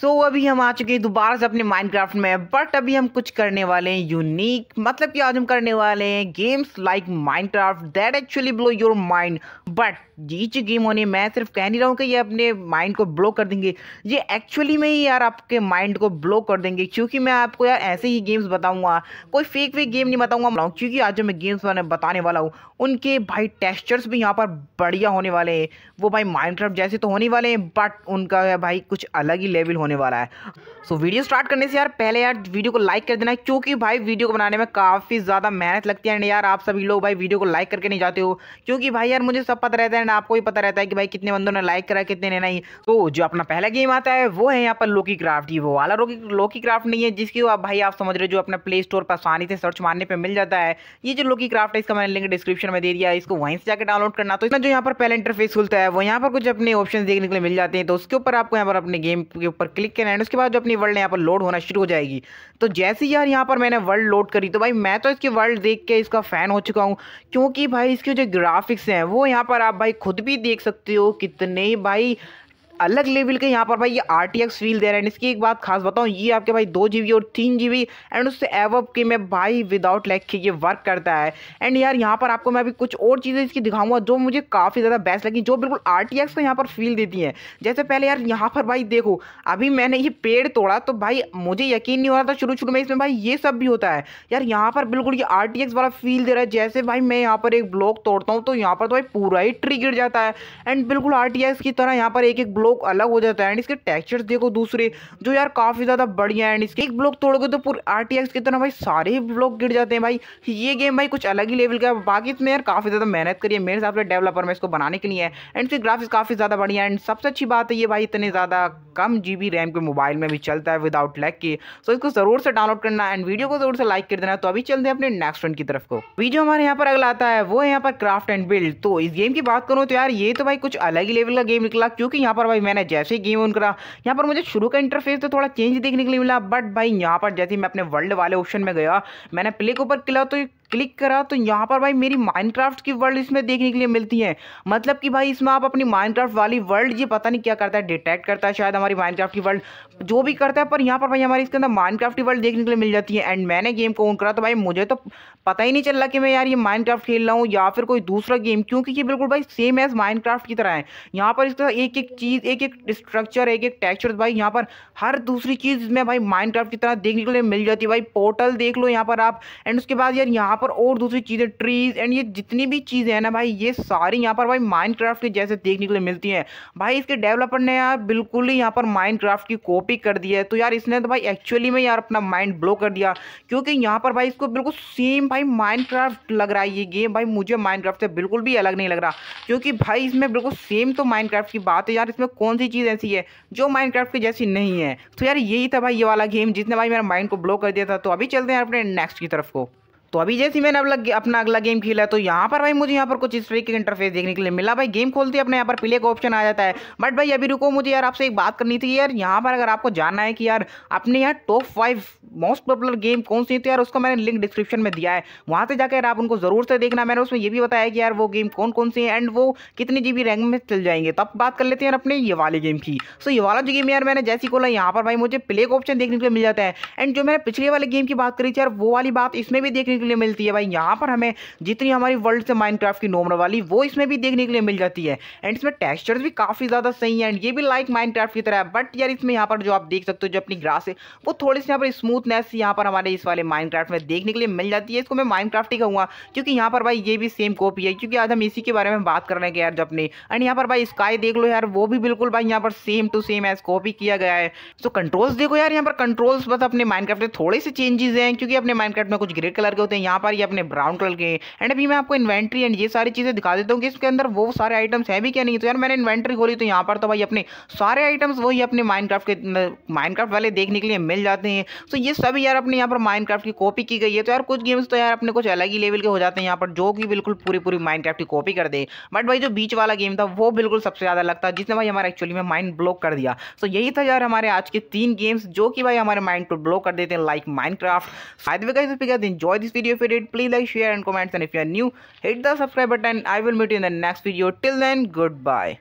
सो so, अभी हम आ चुके हैं दोबारा से अपने माइनक्राफ्ट में बट अभी हम कुछ करने वाले हैं यूनिक मतलब कि आज हम करने वाले हैं games like Minecraft that actually blow your mind but which game होने मैं सिर्फ कह नहीं रहा हूँ कि ये अपने माइंड को ब्लो कर देंगे ये एक्चुअली में ही यार आपके माइंड को ब्लो कर देंगे क्योंकि मैं आपको यार ऐसे ही गेम्स बताऊँगा कोई फेक फेक गेम नहीं बताऊँगा क्योंकि आज जो मैं गेम्स बताने वाला हूँ उनके भाई टेस्चर्स भी यहाँ पर बढ़िया होने वाले हैं वो भाई माइंड जैसे तो होने वाले हैं बट उनका भाई कुछ अलग ही लेवल होने वाला है सो so, वीडियो स्टार्ट करने से यार पहले यार वीडियो को लाइक कर देना क्योंकि भाई वीडियो को बनाने में काफ़ी ज़्यादा मेहनत लगती है एंड यार आप सभी लोग भाई वीडियो को लाइक करके नहीं जाते हो क्योंकि भाई यार मुझे सब पता रहता है एंड आपको भी पता रहता है कि भाई कितने बंदों ने लाइक करा कितने ने नहीं तो जो अपना पहला गेम आता है वो है यहाँ पर लोकी क्राफ्ट ही वो वाला लोकी क्राफ्ट नहीं है जिसकी आप भाई आप समझ रहे हो जो अपना प्ले स्टोर पर आसानी से सर्च मारने पर मिल जाता है ये जो लोकी क्राफ्ट है इसका मैंने लिंक डिस्क्रिप्शन में दे दिया इसको वहीं से जाकर डाउनलोड करना तो इसमें जो यहाँ पर पहले इंटरफेस खुलता है वो यहाँ पर कुछ अपने ऑप्शन देखने के लिए मिल जाते हैं तो उसके ऊपर आपको यहाँ पर अपने गेम के ऊपर क्लिक करना है उसके बाद जो अपनी वर्ल्ड यहाँ पर लोड होना शुरू हो जाएगी तो जैसे ही यार यहाँ पर मैंने वर्ल्ड लोड करी तो भाई मैं तो इसकी वर्ल्ड देख के इसका फ़ैन हो चुका हूँ क्योंकि भाई इसके जो ग्राफिक्स हैं वो यहाँ पर आप भाई खुद भी देख सकते हो कितने भाई अलग लेवल के यहाँ पर भाई ये आर टी एक्स फील दे रहे हैं इसकी एक बात खास बताऊँ ये आपके भाई दो जी और तीन जी एंड उससे एवअप के मैं भाई विदाउट लैक के ये वर्क करता है एंड यार यहाँ पर आपको मैं अभी कुछ और चीज़ें इसकी दिखाऊंगा जो मुझे काफ़ी ज़्यादा बेस्ट लगी जो बिल्कुल आर टी एक्स का यहाँ पर फील देती हैं जैसे पहले यार यहाँ पर भाई देखो अभी मैंने ये पेड़ तोड़ा तो भाई मुझे यकीन नहीं हो रहा था शुरू शुरू में इसमें भाई ये सब भी होता है यार यहाँ पर बिल्कुल ये आर टी एक्स वाला फील दे रहा है जैसे भाई मैं यहाँ पर एक ब्लॉक तोड़ता हूँ तो यहाँ पर तो भाई पूरा ही ट्री गिर जाता है एंड बिल्कुल आर टी एक्स की तरह यहाँ पर एक एक ब्लॉक ब्लॉक अलग हो जाता है एंड इसके टेक्सचर्स देखो दूसरे जो यार काफ़ी ज़्यादा बढ़िया एंड इसके एक ब्लॉक तोड़ोगे तो पूरे आर टी एक्स के तरह तो भाई सारे ही ब्लॉक गिर जाते हैं भाई ये गेम भाई कुछ अलग ही लेवल का बाकी इसमें यार काफ़ी ज़्यादा मेहनत करिए मेरे हिसाब से डेवलपर में इसको बनाने के लिए है एंड इसके ग्राफिक्स काफ़ी ज़्यादा बढ़िया एंड सबसे अच्छी बात है ये भाई इतने ज़्यादा कम जी रैम के मोबाइल में भी चलता है विदाउट लैक के सो इसको ज़रूर से डाउनलोड करना एंड वीडियो को ज़रूर से लाइक कर देना तो अभी चलते हैं अपने नेक्स्ट फ्रेंड की तरफ को वीडियो हमारे यहाँ पर अगला आता है वो है यहाँ पर क्राफ्ट एंड बिल्ड तो इस गेम की बात करूँ तो यार ये तो भाई कुछ अलग ही लेवल का गेम निकला क्योंकि यहाँ पर भाई मैंने जैसे ही गेम ऑन करा यहाँ पर मुझे शुरू का इंटरफेस तो थोड़ा चेंज देखने के लिए मिला बट भाई यहाँ पर जैसे मैं अपने वर्ल्ड वाले ऑप्शन में गया मैंने प्ले के ऊपर किया तो क्लिक करा तो यहाँ पर भाई मेरी माइनक्राफ्ट की वर्ल्ड इसमें देखने के लिए मिलती है मतलब कि भाई इसमें आप अपनी माइनक्राफ्ट वाली वर्ल्ड ये पता नहीं क्या करता है डिटेक्ट करता है शायद हमारी माइनक्राफ्ट की वर्ल्ड जो भी करता है पर यहाँ पर भाई हमारी इसके अंदर माइनक्राफ्ट की वर्ल्ड देखने के लिए मिल जाती है एंड मैंने गेम को ऑन करा तो भाई मुझे तो पता ही नहीं चल रहा कि मैं यार ये माइनक्राफ्ट खेल रहा हूँ या फिर कोई दूसरा गेम क्योंकि ये बिल्कुल भाई सेम एज माइनक्राफ्ट की तरह है यहाँ पर इसका एक एक चीज़ एक एक स्ट्रक्चर एक एक टेक्चर भाई यहाँ पर हर दूसरी चीज़ में भाई माइनक्राफ्ट की तरह देखने के लिए मिल जाती है भाई पोर्टल देख लो यहाँ पर आप एंड उसके बाद यार यहाँ यहाँ पर और दूसरी चीज़ें ट्रीज़ एंड ये जितनी भी चीज़ें हैं ना भाई ये सारी यहाँ पर भाई माइंड के जैसे देखने के लिए मिलती हैं भाई इसके डेवलपर ने यार बिल्कुल ही यहाँ पर माइंड की कॉपी कर दी है तो यार इसने तो भाई एक्चुअली में यार अपना माइंड ब्लो कर दिया क्योंकि यहाँ पर भाई इसको बिल्कुल सेम भाई क्राफ्ट लग रहा है ये गेम भाई मुझे क्राफ्ट से बिल्कुल भी अलग नहीं लग रहा क्योंकि भाई इसमें बिल्कुल सेम तो क्राफ्ट की बात है यार इसमें कौन सी चीज़ ऐसी है जो क्राफ्ट की जैसी नहीं है तो यार यही था भाई ये वाला गेम जिसने भाई मेरा माइंड को ब्लो कर दिया था तो अभी चलते हैं अपने नेक्स्ट की तरफ को तो अभी जैसे मैंने अब अपना अगला गेम खेला है तो यहाँ पर भाई मुझे यहाँ पर कुछ इस तरीके का इंटरफेस देखने के लिए मिला भाई गेम खोलते अपने यहाँ पर प्ले का ऑप्शन आ जाता है बट भाई अभी रुको मुझे यार आपसे एक बात करनी थी यार यहाँ पर अगर आपको जानना है कि यार अपने यहाँ top five most popular game कौन सी थी तो यार उसको मैंने लिंक डिस्क्रिप्शन में दिया है वहाँ से जाकर आप उनको ज़रूर से देखना मैंने उसमें यह भी बताया कि यार वो गेम कौन कौन सी है एंड वो कितनी जी रैंक में चल जाएंगे तब तो बात कर लेते हैं अपने ये वाले गेम की सो ये वाला जो गेम यार मैंने जैसी खोला यहाँ पर भाई मुझे प्ले का ऑप्शन देखने के लिए मिल जाता है एंड जो मैंने पिछले वाले गेम की बात करी थी यार वो वाली बात इसमें भी देखने के देखने मिलती है भाई यहाँ पर हमें जितनी हमारी वर्ल्ड से माइनक्राफ्ट की नोमर वाली वो इसमें भी देखने के लिए मिल जाती है एंड इसमें टेक्स्चर्स भी काफ़ी ज़्यादा सही है एंड ये भी लाइक माइनक्राफ्ट की तरह है बट यार इसमें यहाँ पर जो आप देख सकते हो जो अपनी ग्रास है वो थोड़ी सी यहाँ पर स्मूथनेस यहाँ पर हमारे इस वाले माइनक्राफ्ट में देखने के लिए मिल जाती है इसको मैं माइनक्राफ्ट ही कहूँगा क्योंकि यहाँ पर भाई ये भी सेम कॉपी है क्योंकि आज हम इसी के बारे में बात कर रहे हैं यार जब अपने एंड यहाँ पर भाई स्काई देख लो यार वो भी बिल्कुल भाई यहाँ पर same to same as copy किया गया है सो कंट्रोल्स देखो यार यहाँ पर कंट्रोल्स बस अपने माइनक्राफ्ट में थोड़े से चेंजेस हैं क्योंकि अपने माइनक्राफ्ट में कुछ ग्रे कलर के होते हैं यहाँ पर ये अपने ब्राउन कलर के एंड अभी मैं आपको इन्वेंट्री एंड ये सारी चीज़ें दिखा देता हूँ कि इसके अंदर वो सारे आइटम्स है भी क्या नहीं तो यार मैंने इन्वेंट्री खोली तो यहाँ पर तो भाई अपने सारे आइटम्स वही अपने माइनक्राफ्ट के माइनक्राफ्ट वाले देखने के लिए मिल जाते हैं तो ये सभी यार अपने यहाँ पर माइनक्राफ्ट की कॉपी की गई है तो यार कुछ गेम्स तो यार अपने कुछ अलग ही लेवल के हो जाते हैं यहाँ पर जो कि बिल्कुल पूरी पूरी माइनक्राफ्ट की कॉपी कर दे बट भाई जो बीच वाला गेम था वो बिल्कुल सबसे ज़्यादा लगता जिसने भाई हमारे एक्चुअली में माइंड ब्लॉक कर दिया तो यही था यार हमारे आज के तीन गेम्स जो कि भाई हमारे माइंड को ब्लॉक कर देते हैं लाइक माइनक्राफ्ट शायद वे गाइस इस this video if you did please like share and comments and if you are new hit the subscribe button i will meet you in the next video till then goodbye